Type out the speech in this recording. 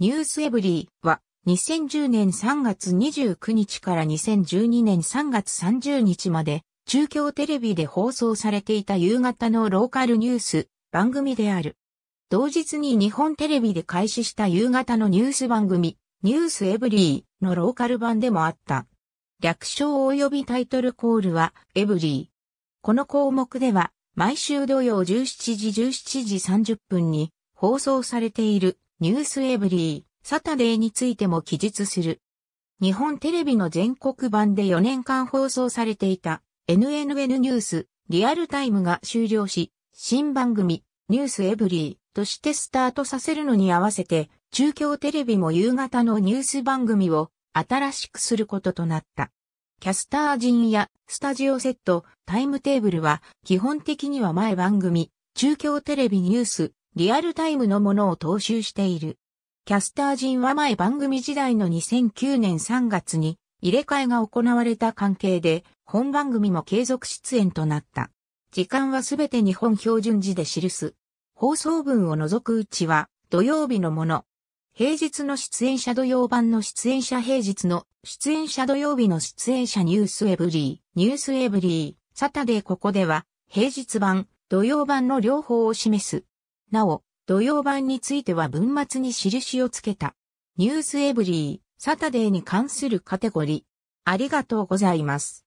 ニュースエブリーは2010年3月29日から2012年3月30日まで中京テレビで放送されていた夕方のローカルニュース番組である。同日に日本テレビで開始した夕方のニュース番組ニュースエブリーのローカル版でもあった。略称及びタイトルコールはエブリー。この項目では毎週土曜17時17時30分に放送されているニュースエブリー、サタデーについても記述する。日本テレビの全国版で4年間放送されていた NNN ニュースリアルタイムが終了し、新番組ニュースエブリーとしてスタートさせるのに合わせて中京テレビも夕方のニュース番組を新しくすることとなった。キャスター陣やスタジオセット、タイムテーブルは基本的には前番組、中京テレビニュースリアルタイムのものを踏襲している。キャスター陣は前番組時代の2009年3月に入れ替えが行われた関係で、本番組も継続出演となった。時間はすべて日本標準時で記す。放送分を除くうちは土曜日のもの。平日の出演者土曜版の出演者平日の出演者土曜日の出演者ニュースエブリー、ニュースエブリー、サタデーここでは平日版、土曜版の両方を示す。なお、土曜版については文末に印をつけた。ニュースエブリー、サタデーに関するカテゴリー。ありがとうございます。